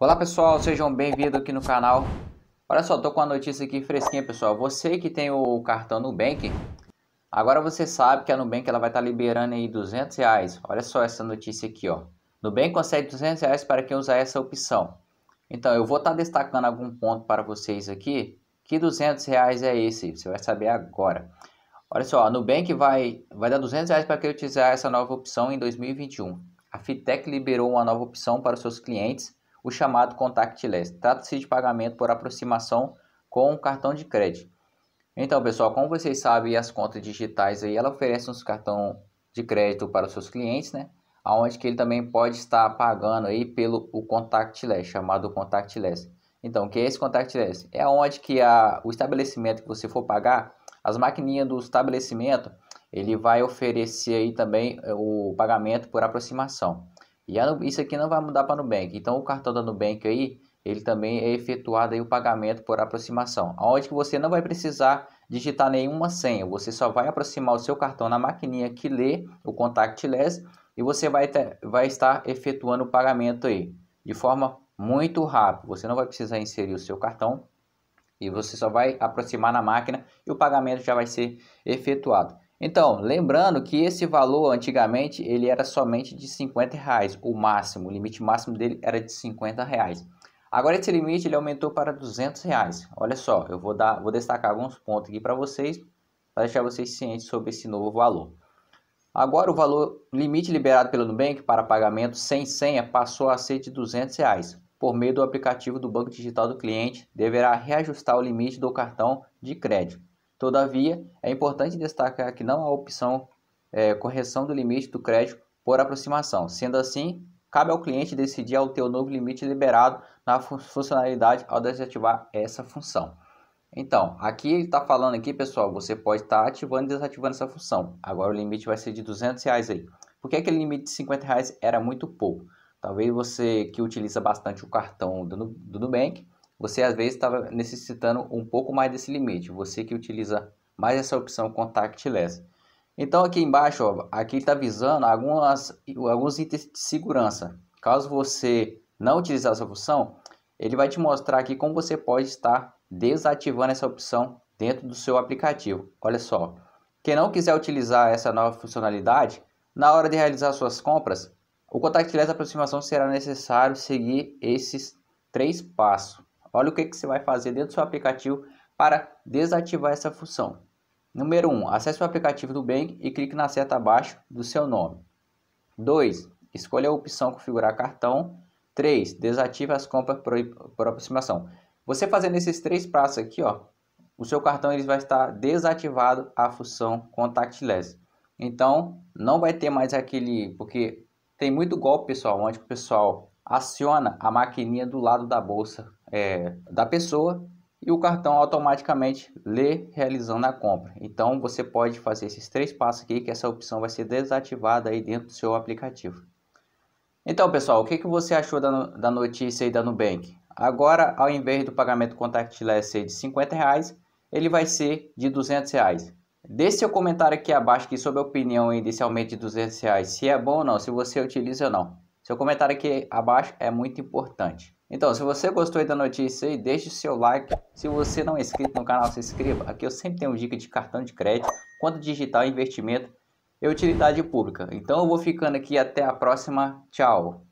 Olá pessoal, sejam bem-vindos aqui no canal. Olha só, tô com uma notícia aqui fresquinha, pessoal. Você que tem o cartão Nubank, agora você sabe que a Nubank ela vai estar tá liberando aí 200 reais. Olha só essa notícia aqui, ó. Nubank consegue 200 reais para quem usar essa opção. Então, eu vou estar tá destacando algum ponto para vocês aqui. Que 200 reais é esse? Você vai saber agora. Olha só, a Nubank vai, vai dar 200 reais para quem utilizar essa nova opção em 2021. A Fitec liberou uma nova opção para os seus clientes o chamado contactless. Trata-se de pagamento por aproximação com o cartão de crédito. Então, pessoal, como vocês sabem, as contas digitais aí, ela oferece uns cartão de crédito para os seus clientes, né? Aonde que ele também pode estar pagando aí pelo o contactless, chamado contactless. Então, o que é esse contactless? É onde que a, o estabelecimento que você for pagar, as maquininhas do estabelecimento, ele vai oferecer aí também eh, o pagamento por aproximação e isso aqui não vai mudar para Nubank. Então o cartão da Nubank aí, ele também é efetuado aí o pagamento por aproximação. Onde que você não vai precisar digitar nenhuma senha. Você só vai aproximar o seu cartão na maquininha que lê o contactless e você vai, ter, vai estar efetuando o pagamento aí de forma muito rápida. Você não vai precisar inserir o seu cartão e você só vai aproximar na máquina e o pagamento já vai ser efetuado. Então, lembrando que esse valor antigamente ele era somente de 50 reais, o máximo, o limite máximo dele era de 50 reais. Agora esse limite ele aumentou para 200 reais. Olha só, eu vou dar, vou destacar alguns pontos aqui para vocês, para deixar vocês cientes sobre esse novo valor. Agora o valor limite liberado pelo Nubank para pagamento sem senha passou a ser de 200 reais. Por meio do aplicativo do banco digital do cliente, deverá reajustar o limite do cartão de crédito. Todavia, é importante destacar que não há opção é, correção do limite do crédito por aproximação. Sendo assim, cabe ao cliente decidir ao ter o novo limite liberado na funcionalidade ao desativar essa função. Então, aqui ele está falando aqui, pessoal, você pode estar tá ativando e desativando essa função. Agora o limite vai ser de 200 reais aí. Por que aquele limite de 50 reais era muito pouco? Talvez você que utiliza bastante o cartão do, do Nubank você às vezes estava necessitando um pouco mais desse limite, você que utiliza mais essa opção contactless. Então aqui embaixo, ó, aqui está visando algumas, alguns itens de segurança. Caso você não utilizar essa opção, ele vai te mostrar aqui como você pode estar desativando essa opção dentro do seu aplicativo. Olha só, quem não quiser utilizar essa nova funcionalidade, na hora de realizar suas compras, o contactless aproximação será necessário seguir esses três passos. Olha o que, que você vai fazer dentro do seu aplicativo para desativar essa função. Número 1. Um, acesse o aplicativo do Bank e clique na seta abaixo do seu nome. 2. Escolha a opção configurar cartão. 3. Desative as compras por aproximação. Você fazendo esses três passos aqui, ó, o seu cartão ele vai estar desativado a função contactless. Então, não vai ter mais aquele, porque tem muito golpe, pessoal, onde o pessoal aciona a maquininha do lado da bolsa é, da pessoa e o cartão automaticamente lê realizando a compra. Então você pode fazer esses três passos aqui que essa opção vai ser desativada aí dentro do seu aplicativo. Então pessoal, o que, que você achou da, da notícia aí da Nubank? Agora ao invés do pagamento contactless ser de 50 reais, ele vai ser de 200 reais. Deixe seu comentário aqui abaixo aqui sobre a opinião inicialmente de 200 reais, se é bom ou não, se você utiliza ou não. Seu comentário aqui abaixo é muito importante. Então, se você gostou da notícia aí, deixe seu like. Se você não é inscrito no canal, se inscreva. Aqui eu sempre tenho dica de cartão de crédito, conta digital, investimento e utilidade pública. Então eu vou ficando aqui até a próxima. Tchau!